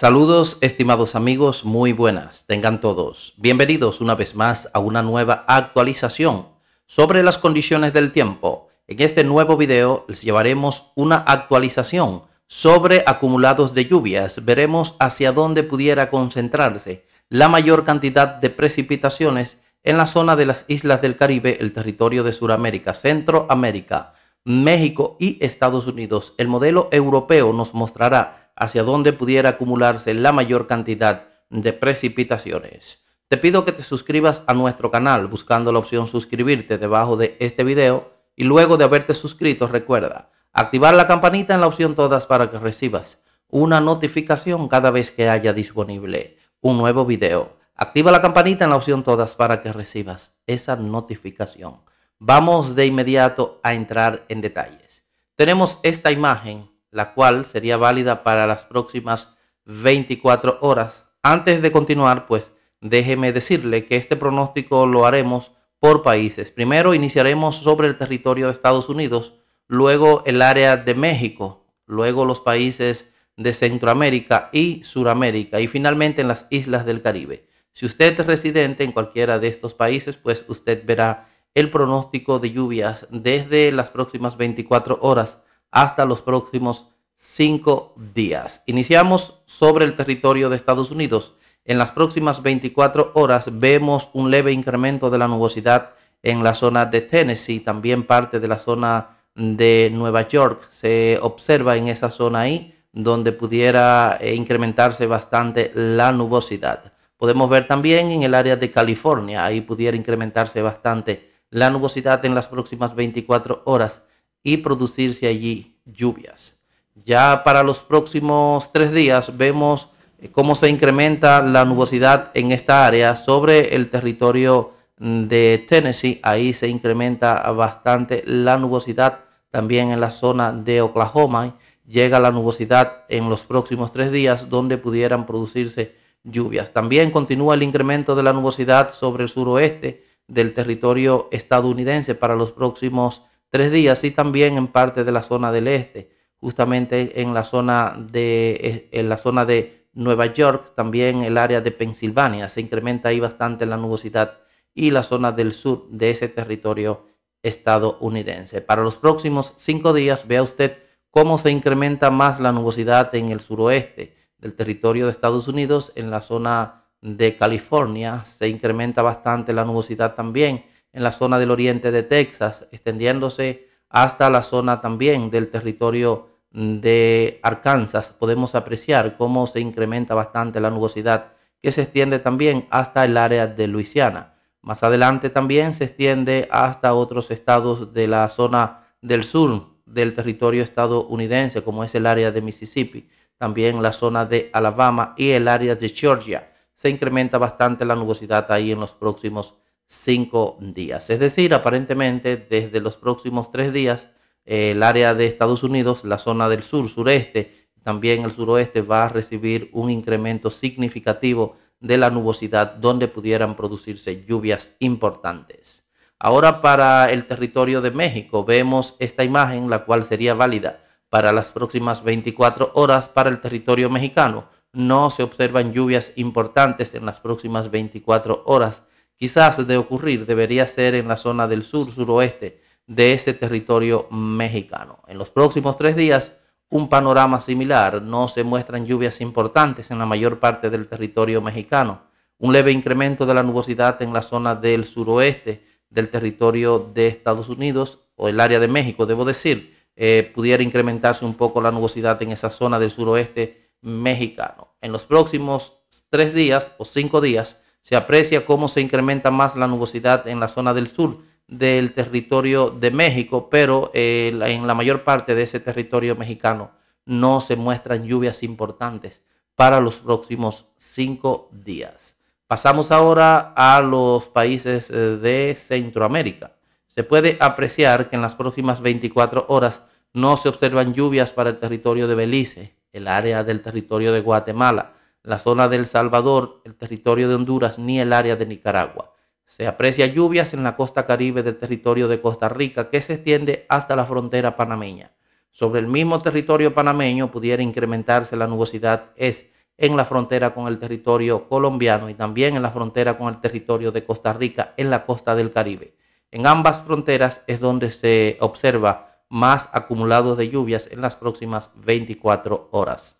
Saludos estimados amigos, muy buenas, tengan todos. Bienvenidos una vez más a una nueva actualización sobre las condiciones del tiempo. En este nuevo video les llevaremos una actualización sobre acumulados de lluvias. Veremos hacia dónde pudiera concentrarse la mayor cantidad de precipitaciones en la zona de las islas del Caribe, el territorio de Sudamérica, Centroamérica, México y Estados Unidos. El modelo europeo nos mostrará hacia donde pudiera acumularse la mayor cantidad de precipitaciones. Te pido que te suscribas a nuestro canal buscando la opción suscribirte debajo de este video y luego de haberte suscrito recuerda activar la campanita en la opción todas para que recibas una notificación cada vez que haya disponible un nuevo video. Activa la campanita en la opción todas para que recibas esa notificación. Vamos de inmediato a entrar en detalles. Tenemos esta imagen la cual sería válida para las próximas 24 horas. Antes de continuar, pues déjeme decirle que este pronóstico lo haremos por países. Primero iniciaremos sobre el territorio de Estados Unidos, luego el área de México, luego los países de Centroamérica y Suramérica y finalmente en las islas del Caribe. Si usted es residente en cualquiera de estos países, pues usted verá el pronóstico de lluvias desde las próximas 24 horas hasta los próximos cinco días. Iniciamos sobre el territorio de Estados Unidos. En las próximas 24 horas vemos un leve incremento de la nubosidad en la zona de Tennessee, también parte de la zona de Nueva York. Se observa en esa zona ahí donde pudiera eh, incrementarse bastante la nubosidad. Podemos ver también en el área de California, ahí pudiera incrementarse bastante la nubosidad en las próximas 24 horas y producirse allí lluvias. Ya para los próximos tres días vemos eh, cómo se incrementa la nubosidad en esta área sobre el territorio mm, de Tennessee. Ahí se incrementa bastante la nubosidad también en la zona de Oklahoma. Llega la nubosidad en los próximos tres días donde pudieran producirse lluvias. También continúa el incremento de la nubosidad sobre el suroeste del territorio estadounidense para los próximos tres días y también en parte de la zona del este, justamente en la zona de, eh, en la zona de Nueva York, también el área de Pensilvania. Se incrementa ahí bastante la nubosidad y la zona del sur de ese territorio estadounidense. Para los próximos cinco días, vea usted cómo se incrementa más la nubosidad en el suroeste del territorio de Estados Unidos, en la zona de California, se incrementa bastante la nubosidad también en la zona del oriente de Texas, extendiéndose hasta la zona también del territorio de Arkansas, podemos apreciar cómo se incrementa bastante la nubosidad que se extiende también hasta el área de Luisiana. Más adelante también se extiende hasta otros estados de la zona del sur del territorio estadounidense, como es el área de Mississippi, también la zona de Alabama y el área de Georgia. Se incrementa bastante la nubosidad ahí en los próximos cinco días. Es decir, aparentemente desde los próximos tres días, eh, el área de Estados Unidos, la zona del sur, sureste, también el suroeste va a recibir un incremento significativo de la nubosidad donde pudieran producirse lluvias importantes. Ahora para el territorio de México vemos esta imagen, la cual sería válida para las próximas 24 horas para el territorio mexicano. No se observan lluvias importantes en las próximas 24 horas quizás de ocurrir debería ser en la zona del sur suroeste de ese territorio mexicano. En los próximos tres días, un panorama similar. No se muestran lluvias importantes en la mayor parte del territorio mexicano. Un leve incremento de la nubosidad en la zona del suroeste del territorio de Estados Unidos o el área de México, debo decir, eh, pudiera incrementarse un poco la nubosidad en esa zona del suroeste mexicano. En los próximos tres días o cinco días, se aprecia cómo se incrementa más la nubosidad en la zona del sur del territorio de México, pero eh, en la mayor parte de ese territorio mexicano no se muestran lluvias importantes para los próximos cinco días. Pasamos ahora a los países eh, de Centroamérica. Se puede apreciar que en las próximas 24 horas no se observan lluvias para el territorio de Belice, el área del territorio de Guatemala, la zona de El Salvador, el territorio de Honduras ni el área de Nicaragua. Se aprecia lluvias en la costa caribe del territorio de Costa Rica que se extiende hasta la frontera panameña. Sobre el mismo territorio panameño pudiera incrementarse la nubosidad es en la frontera con el territorio colombiano y también en la frontera con el territorio de Costa Rica en la costa del Caribe. En ambas fronteras es donde se observa más acumulados de lluvias en las próximas 24 horas.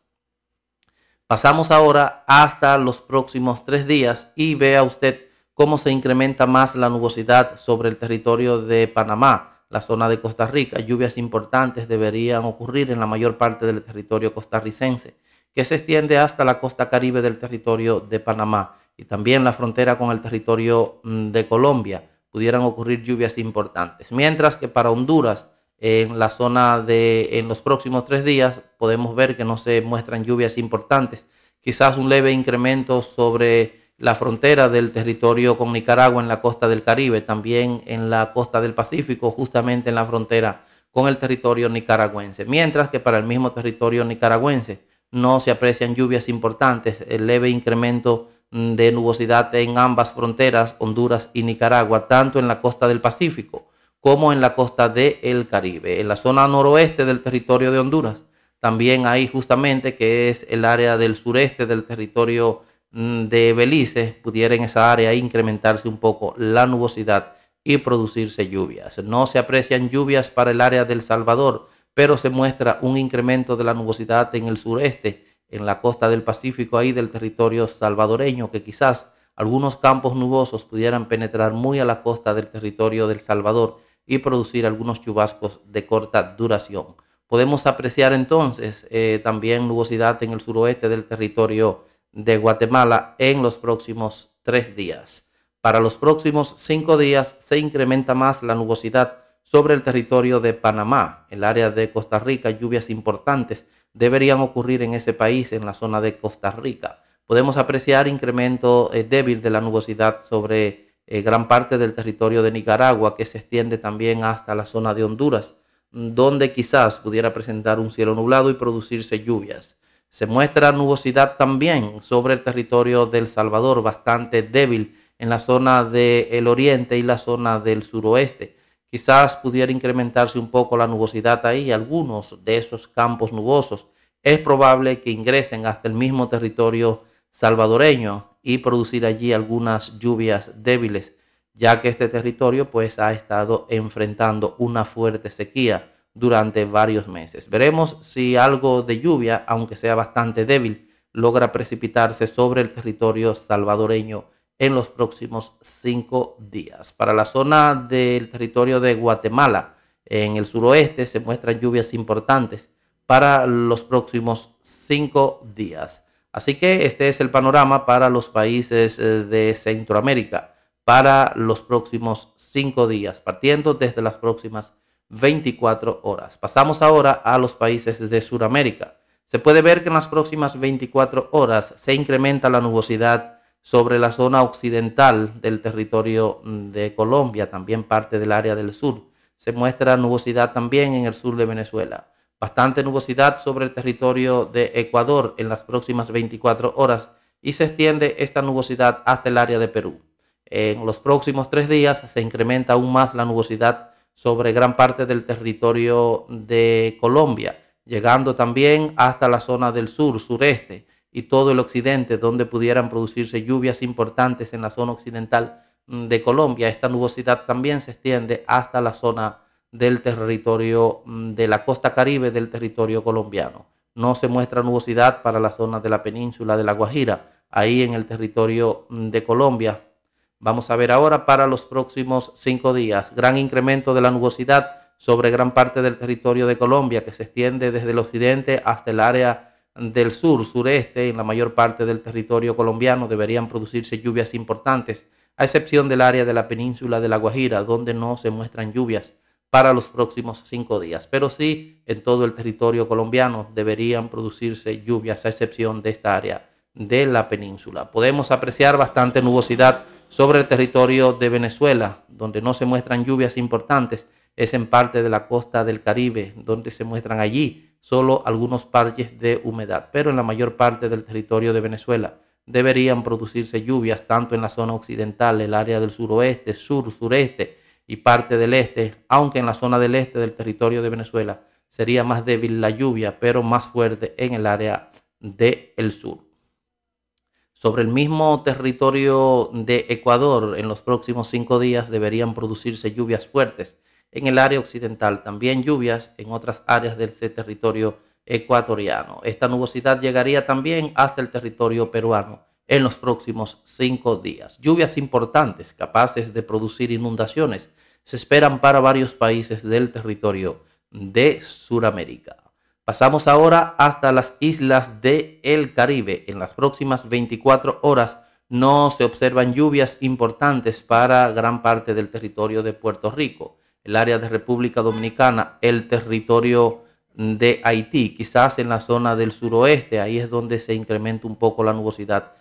Pasamos ahora hasta los próximos tres días y vea usted cómo se incrementa más la nubosidad sobre el territorio de Panamá, la zona de Costa Rica. Lluvias importantes deberían ocurrir en la mayor parte del territorio costarricense, que se extiende hasta la costa caribe del territorio de Panamá y también la frontera con el territorio mm, de Colombia. Pudieran ocurrir lluvias importantes. Mientras que para Honduras, en la zona de en los próximos tres días podemos ver que no se muestran lluvias importantes. Quizás un leve incremento sobre la frontera del territorio con Nicaragua en la costa del Caribe, también en la costa del Pacífico, justamente en la frontera con el territorio nicaragüense. Mientras que para el mismo territorio nicaragüense no se aprecian lluvias importantes, el leve incremento de nubosidad en ambas fronteras, Honduras y Nicaragua, tanto en la costa del Pacífico como en la costa del el Caribe. En la zona noroeste del territorio de Honduras, también ahí justamente que es el área del sureste del territorio mm, de Belice, pudiera en esa área incrementarse un poco la nubosidad y producirse lluvias. No se aprecian lluvias para el área del Salvador, pero se muestra un incremento de la nubosidad en el sureste, en la costa del Pacífico, ahí del territorio salvadoreño, que quizás algunos campos nubosos pudieran penetrar muy a la costa del territorio del Salvador y producir algunos chubascos de corta duración. Podemos apreciar entonces eh, también nubosidad en el suroeste del territorio de Guatemala en los próximos tres días. Para los próximos cinco días se incrementa más la nubosidad sobre el territorio de Panamá. El área de Costa Rica, lluvias importantes deberían ocurrir en ese país, en la zona de Costa Rica. Podemos apreciar incremento eh, débil de la nubosidad sobre eh, gran parte del territorio de Nicaragua, que se extiende también hasta la zona de Honduras, donde quizás pudiera presentar un cielo nublado y producirse lluvias. Se muestra nubosidad también sobre el territorio del Salvador, bastante débil en la zona del oriente y la zona del suroeste. Quizás pudiera incrementarse un poco la nubosidad ahí, algunos de esos campos nubosos. Es probable que ingresen hasta el mismo territorio salvadoreño, y producir allí algunas lluvias débiles, ya que este territorio pues ha estado enfrentando una fuerte sequía durante varios meses. Veremos si algo de lluvia, aunque sea bastante débil, logra precipitarse sobre el territorio salvadoreño en los próximos cinco días. Para la zona del territorio de Guatemala, en el suroeste, se muestran lluvias importantes para los próximos cinco días. Así que este es el panorama para los países eh, de Centroamérica para los próximos cinco días, partiendo desde las próximas 24 horas. Pasamos ahora a los países de Sudamérica. Se puede ver que en las próximas 24 horas se incrementa la nubosidad sobre la zona occidental del territorio mm, de Colombia, también parte del área del sur. Se muestra nubosidad también en el sur de Venezuela bastante nubosidad sobre el territorio de Ecuador en las próximas 24 horas y se extiende esta nubosidad hasta el área de Perú. En los próximos tres días se incrementa aún más la nubosidad sobre gran parte del territorio de Colombia, llegando también hasta la zona del sur, sureste y todo el occidente, donde pudieran producirse lluvias importantes en la zona occidental mm, de Colombia. Esta nubosidad también se extiende hasta la zona del territorio mm, de la costa caribe del territorio colombiano. No se muestra nubosidad para las zonas de la península de La Guajira, ahí en el territorio mm, de Colombia. Vamos a ver ahora para los próximos cinco días. Gran incremento de la nubosidad sobre gran parte del territorio de Colombia que se extiende desde el occidente hasta el área del sur, sureste, en la mayor parte del territorio colombiano deberían producirse lluvias importantes, a excepción del área de la península de La Guajira, donde no se muestran lluvias para los próximos cinco días. Pero sí, en todo el territorio colombiano deberían producirse lluvias, a excepción de esta área de la península. Podemos apreciar bastante nubosidad sobre el territorio de Venezuela, donde no se muestran lluvias importantes, es en parte de la costa del Caribe, donde se muestran allí solo algunos parches de humedad, pero en la mayor parte del territorio de Venezuela deberían producirse lluvias tanto en la zona occidental, el área del suroeste, sur, sureste, y parte del este, aunque en la zona del este del territorio de Venezuela sería más débil la lluvia, pero más fuerte en el área del sur. Sobre el mismo territorio de Ecuador, en los próximos cinco días deberían producirse lluvias fuertes en el área occidental, también lluvias en otras áreas del territorio ecuatoriano. Esta nubosidad llegaría también hasta el territorio peruano en los próximos cinco días. Lluvias importantes capaces de producir inundaciones se esperan para varios países del territorio de Sudamérica. Pasamos ahora hasta las islas del Caribe. En las próximas 24 horas no se observan lluvias importantes para gran parte del territorio de Puerto Rico, el área de República Dominicana, el territorio de Haití, quizás en la zona del suroeste, ahí es donde se incrementa un poco la nubosidad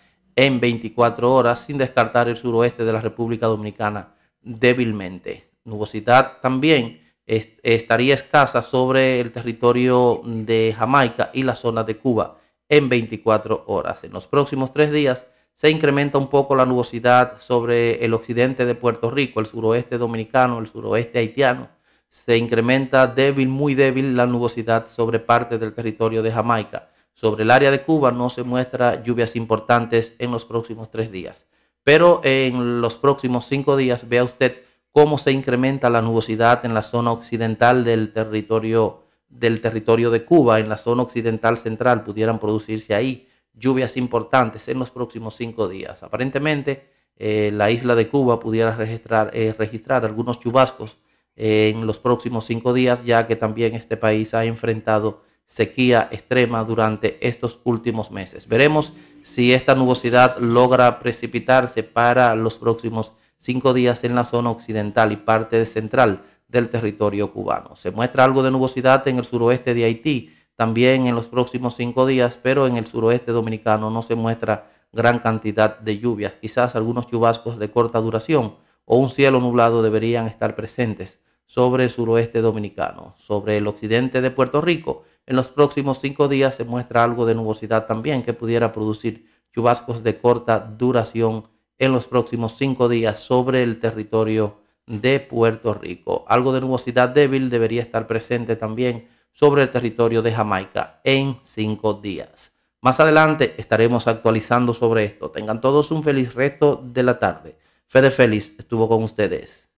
en 24 horas, sin descartar el suroeste de la República Dominicana débilmente. Nubosidad también estaría escasa sobre el territorio de Jamaica y la zona de Cuba en 24 horas. En los próximos tres días se incrementa un poco la nubosidad sobre el occidente de Puerto Rico, el suroeste dominicano, el suroeste haitiano. Se incrementa débil, muy débil la nubosidad sobre parte del territorio de Jamaica sobre el área de Cuba no se muestra lluvias importantes en los próximos tres días, pero en los próximos cinco días vea usted cómo se incrementa la nubosidad en la zona occidental del territorio del territorio de Cuba, en la zona occidental central, pudieran producirse ahí lluvias importantes en los próximos cinco días. Aparentemente, eh, la isla de Cuba pudiera registrar, eh, registrar algunos chubascos en los próximos cinco días, ya que también este país ha enfrentado sequía extrema durante estos últimos meses. Veremos si esta nubosidad logra precipitarse para los próximos cinco días en la zona occidental y parte central del territorio cubano. Se muestra algo de nubosidad en el suroeste de Haití también en los próximos cinco días, pero en el suroeste dominicano no se muestra gran cantidad de lluvias. Quizás algunos chubascos de corta duración o un cielo nublado deberían estar presentes sobre el suroeste dominicano. Sobre el occidente de Puerto Rico, en los próximos cinco días se muestra algo de nubosidad también que pudiera producir chubascos de corta duración en los próximos cinco días sobre el territorio de Puerto Rico. Algo de nubosidad débil debería estar presente también sobre el territorio de Jamaica en cinco días. Más adelante estaremos actualizando sobre esto. Tengan todos un feliz resto de la tarde. Fede Feliz estuvo con ustedes.